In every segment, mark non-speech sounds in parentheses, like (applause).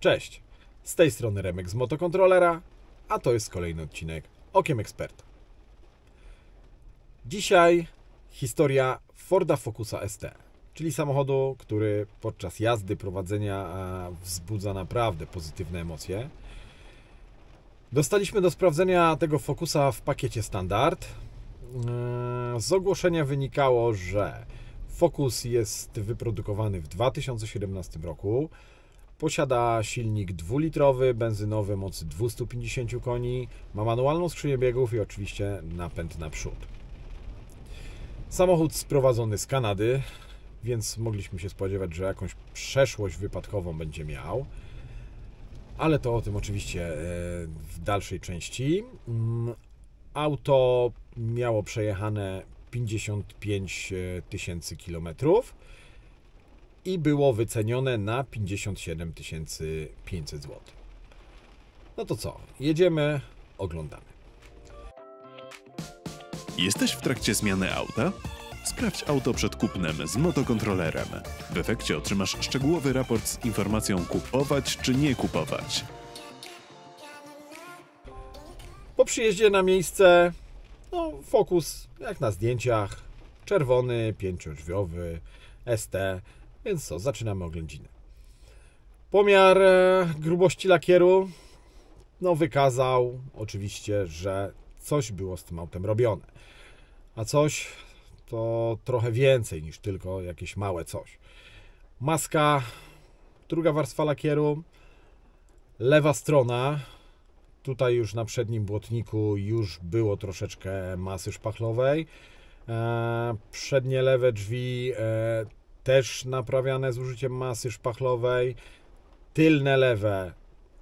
Cześć, z tej strony Remek z Motokontrolera, a to jest kolejny odcinek Okiem Eksperta. Dzisiaj historia Forda Focusa ST, czyli samochodu, który podczas jazdy, prowadzenia wzbudza naprawdę pozytywne emocje. Dostaliśmy do sprawdzenia tego Focusa w pakiecie standard. E, z ogłoszenia wynikało, że Focus jest wyprodukowany w 2017 roku Posiada silnik dwulitrowy, benzynowy mocy 250 koni, ma manualną skrzynię biegów i oczywiście napęd na przód. Samochód sprowadzony z Kanady, więc mogliśmy się spodziewać, że jakąś przeszłość wypadkową będzie miał. Ale to o tym oczywiście e, w dalszej części. Mm, auto miało przejechane 55 e, tysięcy kilometrów i było wycenione na 57 500 zł. No to co, jedziemy, oglądamy. Jesteś w trakcie zmiany auta? Sprawdź auto przed kupnem z motokontrolerem. W efekcie otrzymasz szczegółowy raport z informacją kupować czy nie kupować. Po przyjeździe na miejsce, no, fokus jak na zdjęciach, czerwony, pięciodrzwiowy, ST więc co, zaczynamy oględziny. Pomiar e, grubości lakieru no, wykazał oczywiście, że coś było z tym autem robione. A coś to trochę więcej niż tylko jakieś małe coś. Maska, druga warstwa lakieru, lewa strona. Tutaj już na przednim błotniku już było troszeczkę masy szpachlowej. E, przednie lewe drzwi e, też naprawiane z użyciem masy szpachlowej, tylne lewe,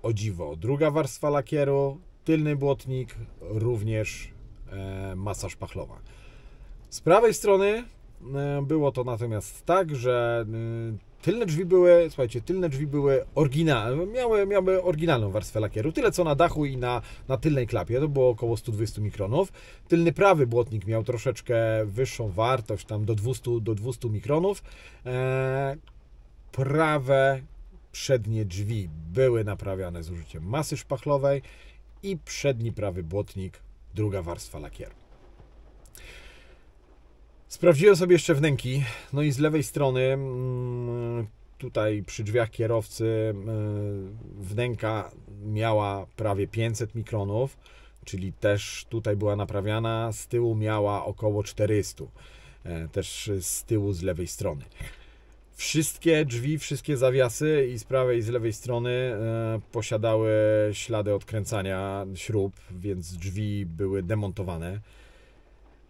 o dziwo, druga warstwa lakieru, tylny błotnik, również e, masa szpachlowa. Z prawej strony e, było to natomiast tak, że e, Tylne drzwi były, słuchajcie, tylne drzwi były oryginalne, no, miały, miały oryginalną warstwę lakieru, tyle co na dachu i na, na tylnej klapie, to było około 120 mikronów. Tylny prawy błotnik miał troszeczkę wyższą wartość, tam do 200, do 200 mikronów. Eee, prawe przednie drzwi były naprawiane z użyciem masy szpachlowej i przedni prawy błotnik, druga warstwa lakieru. Sprawdziłem sobie jeszcze wnęki, no i z lewej strony, mm, tutaj przy drzwiach kierowcy, mm, wnęka miała prawie 500 mikronów, czyli też tutaj była naprawiana, z tyłu miała około 400, e, też z tyłu z lewej strony. Wszystkie drzwi, wszystkie zawiasy i z prawej i z lewej strony e, posiadały ślady odkręcania śrub, więc drzwi były demontowane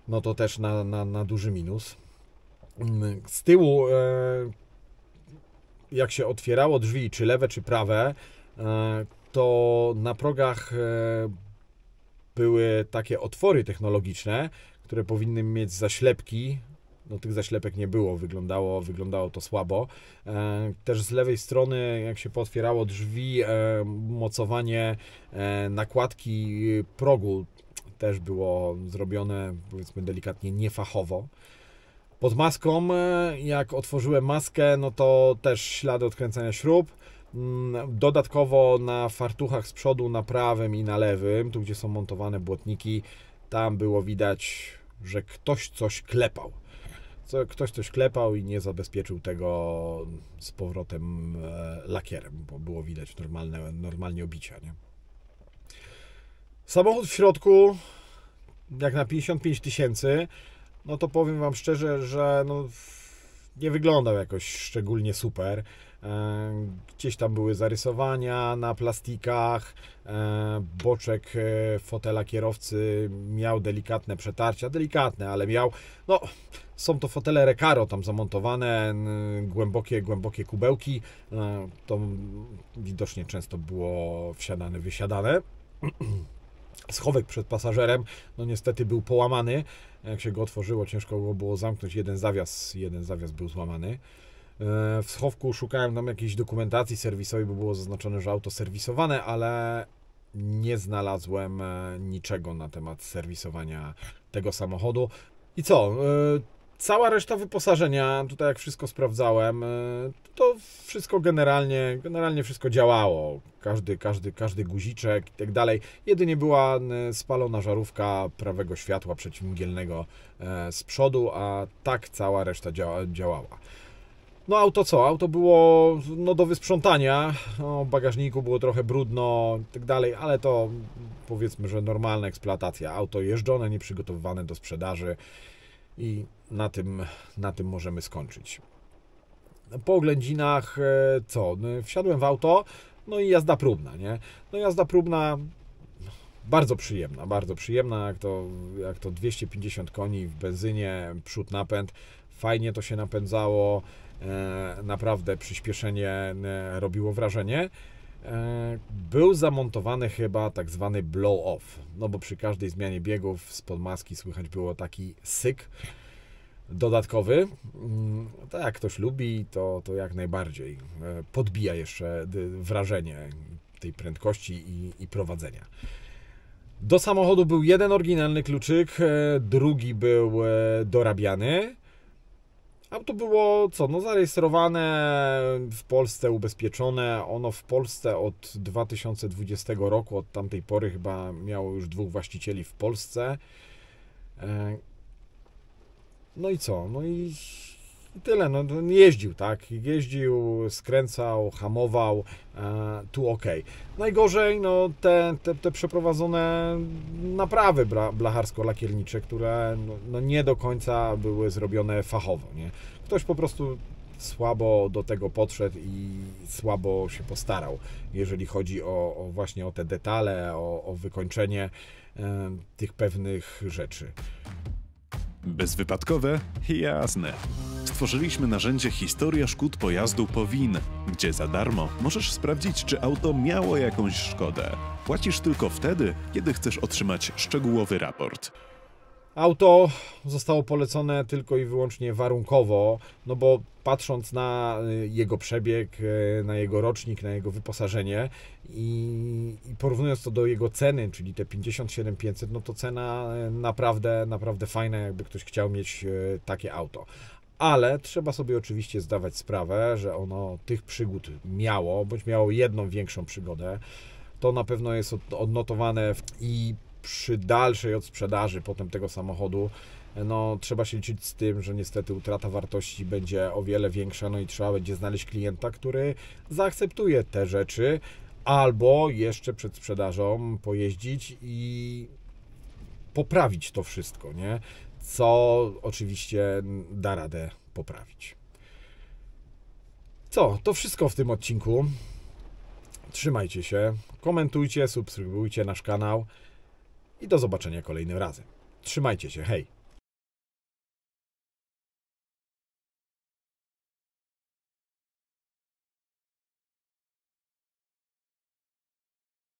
no to też na, na, na duży minus. Mm, z tyłu, e, jak się otwierało drzwi, czy lewe, czy prawe, e, to na progach e, były takie otwory technologiczne, które powinny mieć zaślepki. No tych zaślepek nie było, wyglądało, wyglądało to słabo. też z lewej strony, jak się potwierało drzwi, mocowanie nakładki progu też było zrobione, powiedzmy delikatnie, niefachowo. Pod maską, e, jak otworzyłem maskę, no to też ślady odkręcania śrub. Mm, dodatkowo na fartuchach z przodu, na prawym i na lewym, tu gdzie są montowane błotniki, tam było widać, że ktoś coś klepał. Co, ktoś coś klepał i nie zabezpieczył tego z powrotem e, lakierem, bo było widać normalne, normalnie obicia. Nie? Samochód w środku, jak na 55 tysięcy, no to powiem Wam szczerze, że no, nie wyglądał jakoś szczególnie super. E, gdzieś tam były zarysowania na plastikach, e, boczek e, fotela kierowcy miał delikatne przetarcia, delikatne, ale miał, no są to fotele Recaro tam zamontowane, głębokie, głębokie kubełki, to widocznie często było wsiadane, wysiadane. (clears throat) schowek przed pasażerem, no niestety był połamany. Jak się go otworzyło, ciężko go było zamknąć. Jeden zawias, jeden zawias był złamany. E, w schowku szukałem tam jakiejś dokumentacji serwisowej, bo było zaznaczone, że auto serwisowane, ale nie znalazłem e, niczego na temat serwisowania tego samochodu. I co? E, Cała reszta wyposażenia, tutaj jak wszystko sprawdzałem, y, to wszystko generalnie, generalnie wszystko działało. Każdy, każdy, każdy guziczek i tak dalej. Jedynie była y, spalona żarówka prawego światła przeciwmgielnego y, z przodu, a tak cała reszta działała. No auto co? Auto było no, do wysprzątania, no, w bagażniku było trochę brudno i tak dalej, ale to powiedzmy, że normalna eksploatacja. Auto jeżdżone, nieprzygotowywane do sprzedaży. I na tym, na tym możemy skończyć. Po oględzinach e, co? No, wsiadłem w auto, no i jazda próbna, nie? No jazda próbna bardzo przyjemna, bardzo przyjemna, jak to, jak to 250 koni w benzynie, przód napęd, fajnie to się napędzało, e, naprawdę przyspieszenie e, robiło wrażenie. E, był zamontowany chyba tak zwany blow-off, no bo przy każdej zmianie biegów spod maski słychać było taki syk dodatkowy. Tak, jak ktoś lubi, to, to jak najbardziej e, podbija jeszcze wrażenie tej prędkości i, i prowadzenia. Do samochodu był jeden oryginalny kluczyk, e, drugi był dorabiany to było co? No zarejestrowane w Polsce, ubezpieczone. Ono w Polsce od 2020 roku, od tamtej pory chyba miało już dwóch właścicieli w Polsce. E, no i co? No i i tyle, no, no jeździł, tak? Jeździł, skręcał, hamował, e, tu ok. Najgorzej, no te, te, te przeprowadzone naprawy blacharsko-lakiernicze, które no, no, nie do końca były zrobione fachowo, nie? Ktoś po prostu słabo do tego podszedł i słabo się postarał, jeżeli chodzi o, o właśnie o te detale, o, o wykończenie e, tych pewnych rzeczy. Bezwypadkowe? Jasne. Stworzyliśmy narzędzie Historia Szkód Pojazdu Powin, gdzie za darmo możesz sprawdzić, czy auto miało jakąś szkodę. Płacisz tylko wtedy, kiedy chcesz otrzymać szczegółowy raport. Auto zostało polecone tylko i wyłącznie warunkowo, no bo patrząc na y, jego przebieg, y, na jego rocznik, na jego wyposażenie i, porównując to do jego ceny, czyli te 57 500, no to cena y, naprawdę, naprawdę fajna, jakby ktoś chciał mieć takie auto. Ale trzeba sobie oczywiście zdawać sprawę, że ono tych przygód miało, bądź miało jedną większą przygodę. To na pewno jest odnotowane i przy dalszej odsprzedaży potem tego samochodu, no trzeba się liczyć z tym, że niestety utrata wartości będzie o wiele większa, no i trzeba będzie znaleźć klienta, który zaakceptuje te rzeczy, albo jeszcze przed sprzedażą pojeździć i poprawić to wszystko, nie? Co oczywiście da radę poprawić. Co, to wszystko w tym odcinku. Trzymajcie się, komentujcie, subskrybujcie nasz kanał i do zobaczenia kolejnym razem. Trzymajcie się, hej!